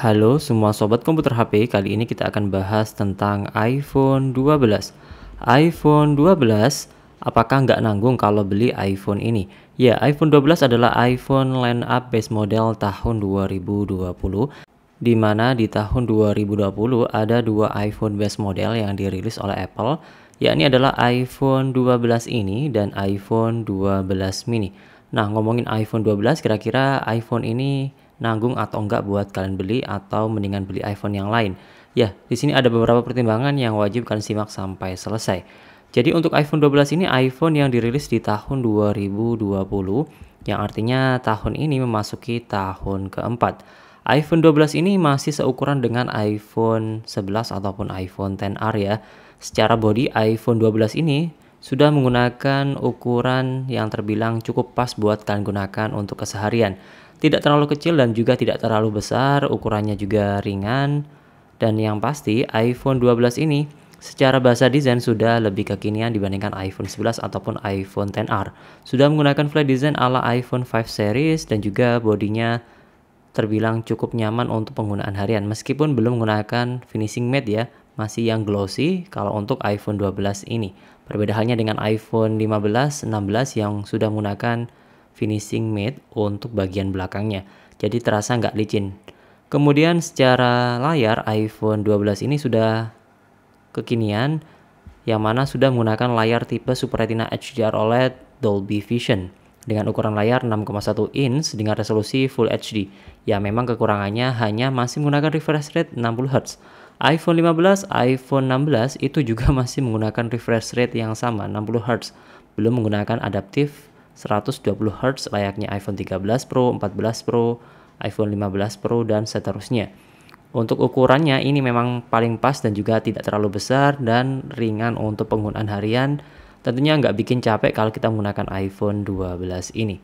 Halo semua sobat komputer HP, kali ini kita akan bahas tentang iPhone 12. iPhone 12, apakah nggak nanggung kalau beli iPhone ini? Ya, iPhone 12 adalah iPhone line up base model tahun 2020 di mana di tahun 2020 ada dua iPhone base model yang dirilis oleh Apple, yakni adalah iPhone 12 ini dan iPhone 12 mini. Nah, ngomongin iPhone 12, kira-kira iPhone ini nanggung atau enggak buat kalian beli atau mendingan beli iPhone yang lain. Ya, di sini ada beberapa pertimbangan yang wajib kalian simak sampai selesai. Jadi untuk iPhone 12 ini iPhone yang dirilis di tahun 2020 yang artinya tahun ini memasuki tahun keempat. iPhone 12 ini masih seukuran dengan iPhone 11 ataupun iPhone 10R ya. Secara body iPhone 12 ini sudah menggunakan ukuran yang terbilang cukup pas buat kalian gunakan untuk keseharian. Tidak terlalu kecil dan juga tidak terlalu besar, ukurannya juga ringan. Dan yang pasti iPhone 12 ini Secara bahasa desain sudah lebih kekinian dibandingkan iPhone 11 ataupun iPhone 10R. Sudah menggunakan flat design ala iPhone 5 series dan juga bodinya terbilang cukup nyaman untuk penggunaan harian meskipun belum menggunakan finishing matte ya masih yang glossy kalau untuk iPhone 12 ini. perbedaannya dengan iPhone 15, 16 yang sudah menggunakan finishing matte untuk bagian belakangnya. Jadi terasa nggak licin. Kemudian secara layar iPhone 12 ini sudah kekinian yang mana sudah menggunakan layar tipe Super Retina HDR OLED Dolby Vision dengan ukuran layar 6,1 inch dengan resolusi Full HD. Ya memang kekurangannya hanya masih menggunakan refresh rate 60 Hz iPhone 15, iPhone 16 itu juga masih menggunakan refresh rate yang sama 60 Hz, belum menggunakan adaptif 120 Hz layaknya iPhone 13 Pro, 14 Pro, iPhone 15 Pro dan seterusnya. Untuk ukurannya ini memang paling pas dan juga tidak terlalu besar dan ringan untuk penggunaan harian. Tentunya nggak bikin capek kalau kita menggunakan iPhone 12 ini.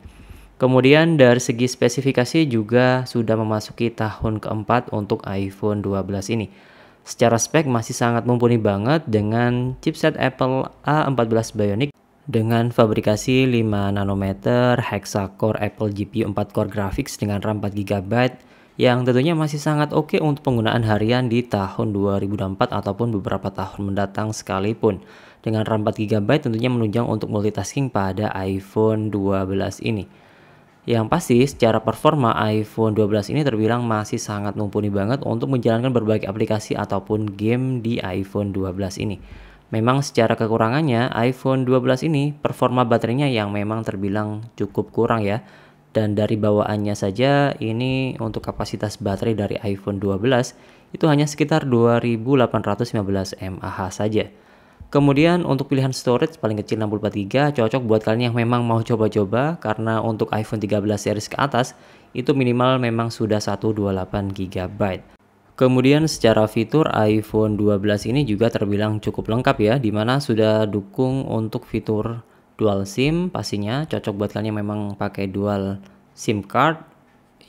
Kemudian dari segi spesifikasi juga sudah memasuki tahun keempat untuk iPhone 12 ini. Secara spek masih sangat mumpuni banget dengan chipset Apple A14 Bionic dengan fabrikasi 5 nanometer hexa core Apple GPU 4 core graphics dengan RAM 4 GB yang tentunya masih sangat oke okay untuk penggunaan harian di tahun 2004 ataupun beberapa tahun mendatang sekalipun. Dengan RAM 4 GB tentunya menunjang untuk multitasking pada iPhone 12 ini. Yang pasti secara performa iPhone 12 ini terbilang masih sangat mumpuni banget untuk menjalankan berbagai aplikasi ataupun game di iPhone 12 ini. Memang secara kekurangannya iPhone 12 ini performa baterainya yang memang terbilang cukup kurang ya. Dan dari bawaannya saja ini untuk kapasitas baterai dari iPhone 12 itu hanya sekitar 2815 mAh saja. Kemudian untuk pilihan storage paling kecil 64GB cocok buat kalian yang memang mau coba-coba karena untuk iPhone 13 series ke atas itu minimal memang sudah 128GB. Kemudian secara fitur iPhone 12 ini juga terbilang cukup lengkap ya, dimana sudah dukung untuk fitur dual SIM pastinya, cocok buat kalian yang memang pakai dual SIM card,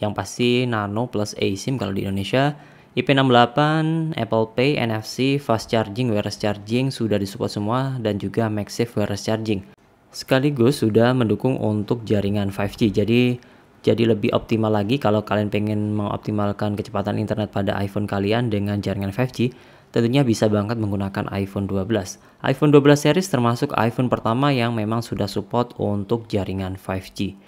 yang pasti Nano plus eSIM kalau di Indonesia, IP68, Apple Pay, NFC, fast charging, wireless charging sudah disupport semua dan juga MagSafe wireless charging. Sekaligus sudah mendukung untuk jaringan 5G. Jadi jadi lebih optimal lagi kalau kalian pengen mengoptimalkan kecepatan internet pada iPhone kalian dengan jaringan 5G, tentunya bisa banget menggunakan iPhone 12. iPhone 12 series termasuk iPhone pertama yang memang sudah support untuk jaringan 5G.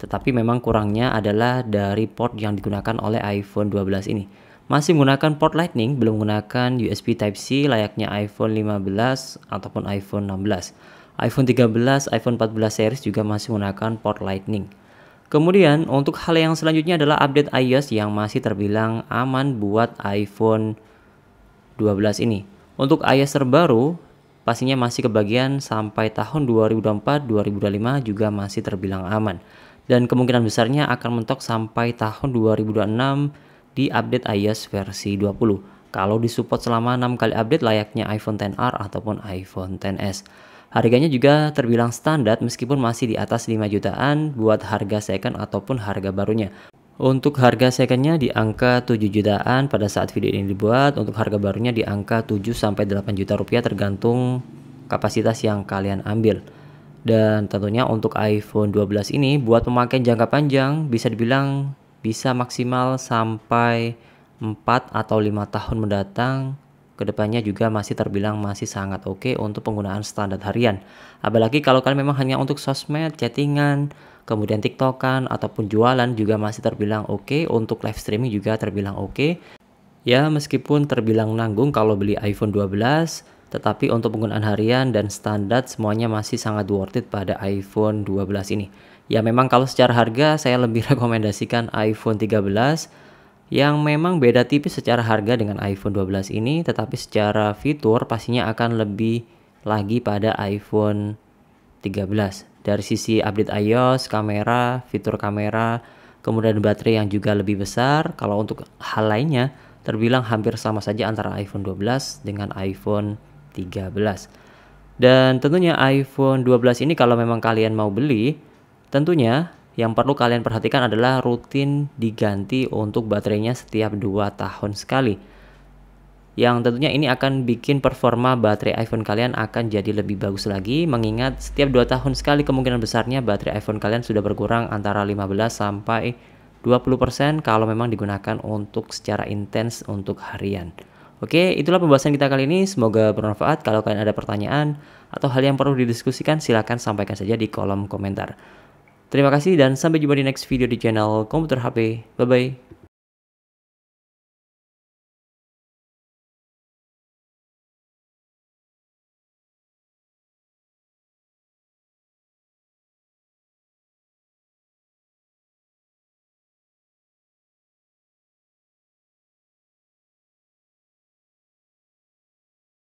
Tetapi memang kurangnya adalah dari port yang digunakan oleh iPhone 12 ini masih menggunakan port Lightning, belum menggunakan USB Type-C layaknya iPhone 15 ataupun iPhone 16. iPhone 13, iPhone 14 series juga masih menggunakan port Lightning. Kemudian untuk hal yang selanjutnya adalah update iOS yang masih terbilang aman buat iPhone 12 ini. Untuk iOS terbaru pastinya masih kebagian sampai tahun 2024-2025 juga masih terbilang aman. Dan kemungkinan besarnya akan mentok sampai tahun 2026 di update iOS versi 20 kalau disupport selama 6 kali update layaknya iPhone XR ataupun iPhone XS. Harganya juga terbilang standar meskipun masih di atas 5 jutaan buat harga second ataupun harga barunya. Untuk harga secondnya di angka 7 jutaan pada saat video ini dibuat, untuk harga barunya di angka 7-8 juta rupiah tergantung kapasitas yang kalian ambil. Dan tentunya untuk iPhone 12 ini buat pemakaian jangka panjang bisa dibilang bisa maksimal sampai 4 atau 5 tahun mendatang kedepannya juga masih terbilang masih sangat oke okay untuk penggunaan standar harian. Apalagi kalau kalian memang hanya untuk sosmed, chattingan, kemudian tiktokan, ataupun jualan juga masih terbilang oke, okay. untuk live streaming juga terbilang oke. Okay. Ya meskipun terbilang nanggung kalau beli iPhone 12, tetapi untuk penggunaan harian dan standar semuanya masih sangat worth it pada iPhone 12 ini ya memang kalau secara harga saya lebih rekomendasikan iPhone 13 yang memang beda tipis secara harga dengan iPhone 12 ini tetapi secara fitur pastinya akan lebih lagi pada iPhone 13 dari sisi update iOS, kamera, fitur kamera, kemudian baterai yang juga lebih besar. Kalau untuk hal lainnya terbilang hampir sama saja antara iPhone 12 dengan iPhone 13. Dan tentunya iPhone 12 ini kalau memang kalian mau beli Tentunya yang perlu kalian perhatikan adalah rutin diganti untuk baterainya setiap 2 tahun sekali. Yang tentunya ini akan bikin performa baterai iPhone kalian akan jadi lebih bagus lagi mengingat setiap 2 tahun sekali kemungkinan besarnya baterai iPhone kalian sudah berkurang antara 15 sampai 20% kalau memang digunakan untuk secara intens untuk harian. Oke, itulah pembahasan kita kali ini. Semoga bermanfaat. Kalau kalian ada pertanyaan atau hal yang perlu didiskusikan, silahkan sampaikan saja di kolom komentar. Terima kasih dan sampai jumpa di next video di channel Komputer HP. Bye-bye.